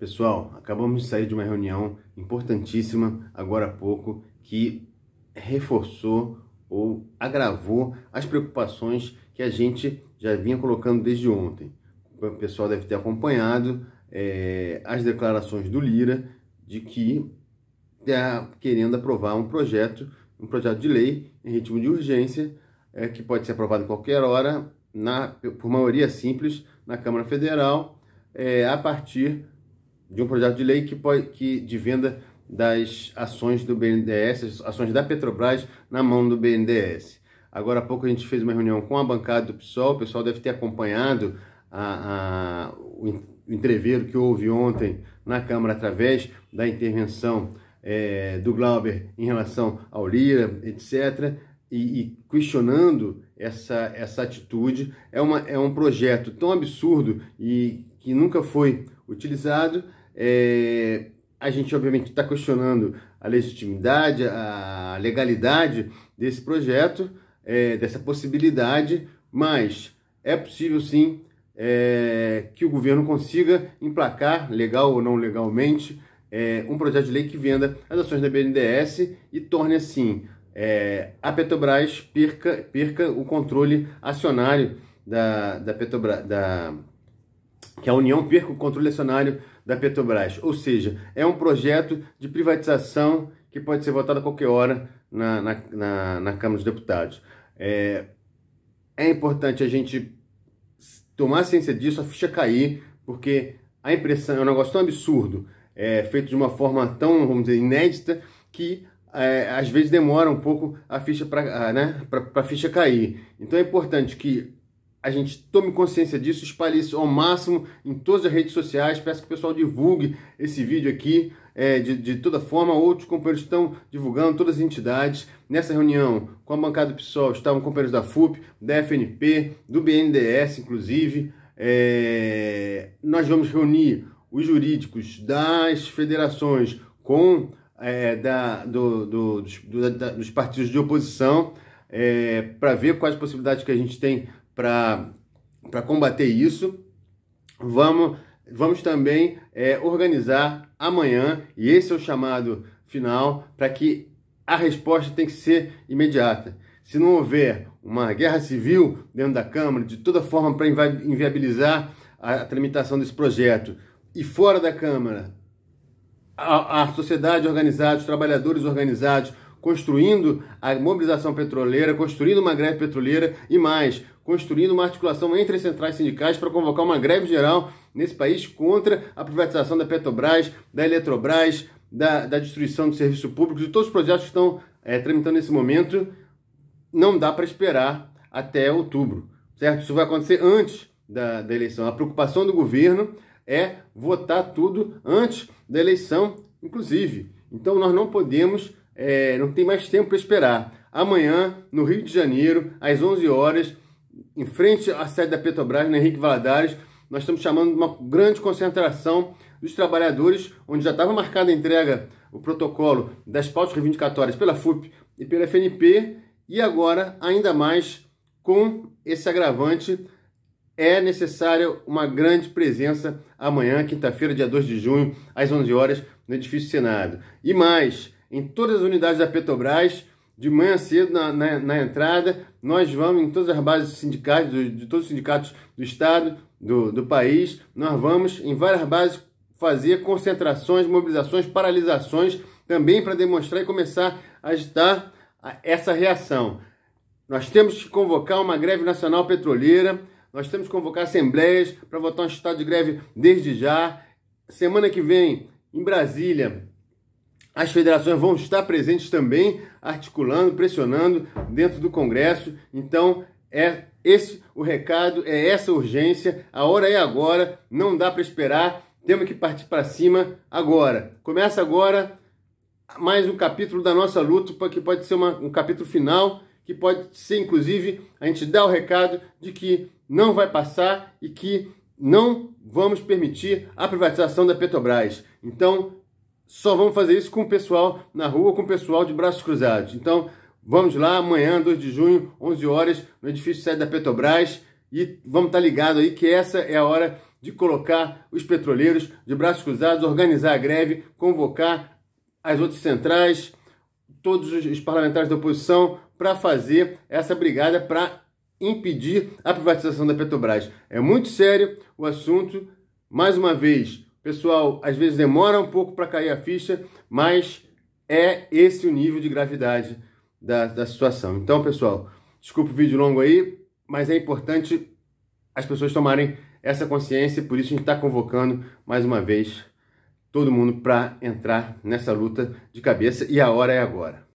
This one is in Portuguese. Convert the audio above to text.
Pessoal, acabamos de sair de uma reunião importantíssima agora há pouco que reforçou ou agravou as preocupações que a gente já vinha colocando desde ontem. O pessoal deve ter acompanhado é, as declarações do Lira de que está querendo aprovar um projeto, um projeto de lei em ritmo de urgência, é, que pode ser aprovado em qualquer hora, na, por maioria simples, na Câmara Federal, é, a partir de um projeto de lei que, pode, que de venda das ações do BNDES, ações da Petrobras na mão do BNDES. Agora há pouco a gente fez uma reunião com a bancada do PSOL, o pessoal deve ter acompanhado a, a, o entreveiro que houve ontem na Câmara através da intervenção é, do Glauber em relação ao Lira, etc., e, e questionando essa, essa atitude. É, uma, é um projeto tão absurdo e que nunca foi utilizado é, a gente, obviamente, está questionando a legitimidade, a legalidade desse projeto, é, dessa possibilidade, mas é possível sim é, que o governo consiga emplacar, legal ou não legalmente, é, um projeto de lei que venda as ações da BNDES e torne assim é, a Petrobras perca, perca o controle acionário da, da Petrobras, da, que a União perca o controle acionário da Petrobras. Ou seja, é um projeto de privatização que pode ser votado a qualquer hora na, na, na, na Câmara dos Deputados. É, é importante a gente tomar ciência disso, a ficha cair, porque a impressão é um negócio tão absurdo, é, feito de uma forma tão, vamos dizer, inédita, que é, às vezes demora um pouco a ficha para né, a ficha cair. Então é importante que a gente tome consciência disso, espalhe isso ao máximo em todas as redes sociais. Peço que o pessoal divulgue esse vídeo aqui é, de, de, toda forma. Outros companheiros estão divulgando, todas as entidades. Nessa reunião com a bancada do PSOL estavam companheiros da FUP, da FNP, do BNDES, inclusive. É, nós vamos reunir os jurídicos das federações com é, da, do, do, dos, do, da, dos partidos de oposição é, para ver quais possibilidades que a gente tem para combater isso. Vamos, vamos também é, organizar amanhã, e esse é o chamado final, para que a resposta tem que ser imediata. Se não houver uma guerra civil dentro da Câmara, de toda forma para inviabilizar a, tramitação desse projeto, e fora da Câmara, a, a sociedade organizada, os trabalhadores organizados, construindo a mobilização petroleira, construindo uma greve petroleira e mais, construindo uma articulação entre as centrais sindicais para convocar uma greve geral nesse país contra a privatização da Petrobras, da Eletrobras, da, da destruição do serviço público, de todos os projetos que estão é, tramitando nesse momento. Não dá para esperar até outubro, certo? Isso vai acontecer antes da, da eleição. A preocupação do governo é votar tudo antes da eleição, inclusive. Então nós não podemos, é, não tem mais tempo para esperar. Amanhã, no Rio de Janeiro, às 11 horas, em frente à sede da Petrobras, na né, Henrique Valadares, nós estamos chamando de uma grande concentração dos trabalhadores, onde já estava marcada a entrega, o protocolo das pautas reivindicatórias pela FUP e pela FNP, e agora, ainda mais com esse agravante, é necessária uma grande presença amanhã, quinta-feira, dia 2 de junho, às 11 horas, no edifício Senado. E mais, em todas as unidades da Petrobras, de manhã cedo, na, na, na, entrada, nós vamos em todas as bases sindicais, do, de todos os sindicatos do Estado, do, do país, nós vamos em várias bases fazer concentrações, mobilizações, paralisações, também para demonstrar e começar a agitar essa reação. Nós temos que convocar uma greve nacional petroleira, nós temos que convocar assembleias para votar um estado de greve desde já. Semana que vem, em Brasília, as federações vão estar presentes também, articulando, pressionando dentro do Congresso. Então, é esse o recado, é essa urgência. A hora é agora, não dá para esperar. Temos que partir para cima agora. Começa agora mais um capítulo da nossa luta, que pode ser uma, um capítulo final, que pode ser, inclusive, a gente dar o recado de que não vai passar e que não vamos permitir a privatização da Petrobras. Então, só vamos fazer isso com o pessoal na rua, com o pessoal de braços cruzados. Então, vamos lá, amanhã, 2 de junho, 11 horas, no edifício sede da Petrobras. E vamos estar tá ligado aí que essa é a hora de colocar os petroleiros de braços cruzados, organizar a greve, convocar as outras centrais, todos os parlamentares da oposição para fazer essa brigada para impedir a privatização da Petrobras. É muito sério o assunto. Mais uma vez, Pessoal, às vezes demora um pouco para cair a ficha, mas é esse o nível de gravidade da, da situação. Então, pessoal, desculpa o vídeo longo aí, mas é importante as pessoas tomarem essa consciência, por isso a gente está convocando mais uma vez todo mundo para entrar nessa luta de cabeça e a hora é agora.